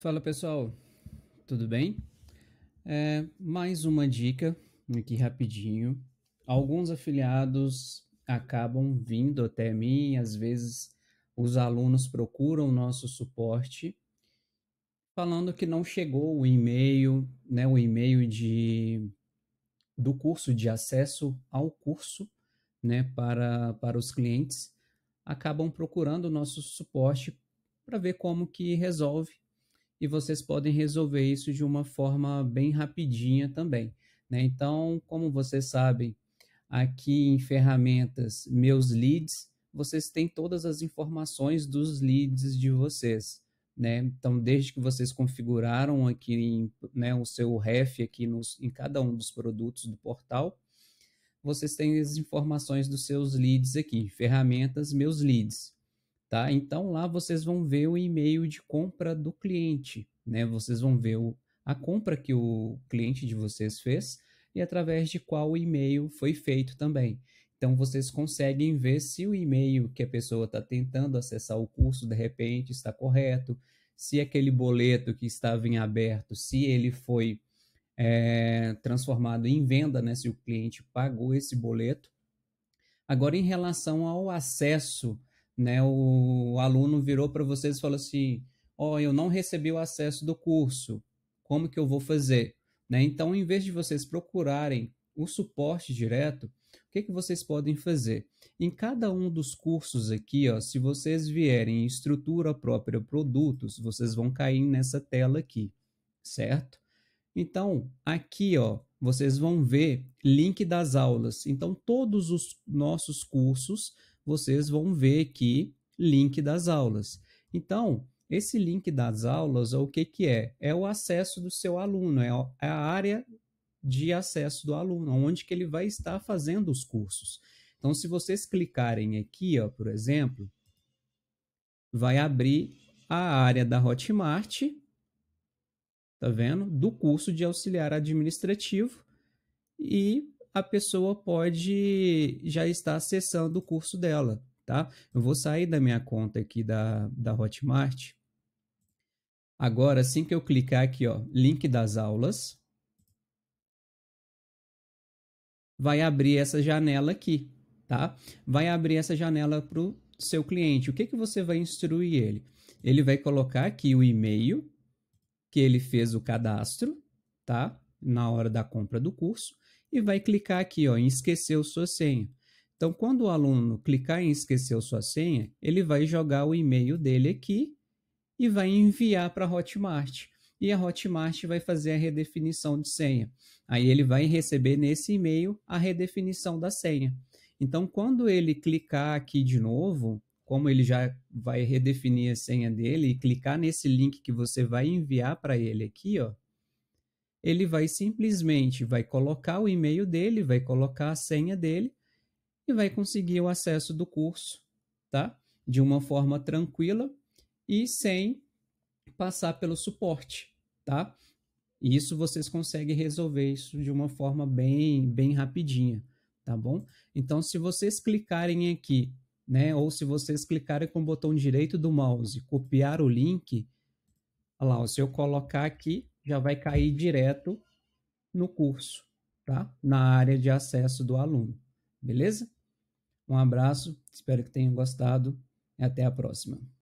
Fala pessoal, tudo bem? É, mais uma dica aqui rapidinho. Alguns afiliados acabam vindo até mim, às vezes os alunos procuram nosso suporte falando que não chegou o e-mail, né, o e-mail de do curso de acesso ao curso, né, para para os clientes, acabam procurando o nosso suporte para ver como que resolve e vocês podem resolver isso de uma forma bem rapidinha também. Né? Então, como vocês sabem, aqui em ferramentas Meus Leads, vocês têm todas as informações dos leads de vocês. Né? Então, desde que vocês configuraram aqui em, né, o seu ref aqui nos, em cada um dos produtos do portal, vocês têm as informações dos seus leads aqui, ferramentas Meus Leads. Tá? Então lá vocês vão ver o e-mail de compra do cliente, né? Vocês vão ver o, a compra que o cliente de vocês fez e através de qual e-mail foi feito também. Então vocês conseguem ver se o e-mail que a pessoa está tentando acessar o curso de repente está correto, se aquele boleto que estava em aberto, se ele foi é, transformado em venda, né? Se o cliente pagou esse boleto. Agora, em relação ao acesso né, o aluno virou para vocês e falou assim: "Ó, oh, eu não recebi o acesso do curso. Como que eu vou fazer?" Né? Então, em vez de vocês procurarem o suporte direto, o que, que vocês podem fazer? Em cada um dos cursos aqui, ó, se vocês vierem em estrutura própria produtos, vocês vão cair nessa tela aqui, certo? Então, aqui, ó, vocês vão ver link das aulas. Então, todos os nossos cursos vocês vão ver aqui link das aulas. Então, esse link das aulas, o que, que é? É o acesso do seu aluno, é, é a área de acesso do aluno, onde que ele vai estar fazendo os cursos. Então, se vocês clicarem aqui, ó, por exemplo, vai abrir a área da Hotmart, tá vendo? Do curso de auxiliar administrativo e a pessoa pode já estar acessando o curso dela, tá? Eu vou sair da minha conta aqui da, da Hotmart. Agora, assim que eu clicar aqui, ó, link das aulas, vai abrir essa janela aqui, tá? Vai abrir essa janela para o seu cliente. O que, que você vai instruir ele? Ele vai colocar aqui o e-mail que ele fez o cadastro, tá? Na hora da compra do curso e vai clicar aqui ó, em esqueceu sua senha. Então, quando o aluno clicar em esqueceu sua senha, ele vai jogar o e-mail dele aqui e vai enviar para a Hotmart. E a Hotmart vai fazer a redefinição de senha. Aí ele vai receber nesse e-mail a redefinição da senha. Então, quando ele clicar aqui de novo, como ele já vai redefinir a senha dele e clicar nesse link que você vai enviar para ele aqui, ó, ele vai simplesmente vai colocar o e-mail dele, vai colocar a senha dele e vai conseguir o acesso do curso, tá? De uma forma tranquila e sem passar pelo suporte, tá? E isso vocês conseguem resolver isso de uma forma bem, bem rapidinha, tá bom? Então, se vocês clicarem aqui, né, ou se vocês clicarem com o botão direito do mouse, copiar o link, lá, se eu colocar aqui, já vai cair direto no curso, tá? Na área de acesso do aluno. Beleza? Um abraço, espero que tenham gostado e até a próxima.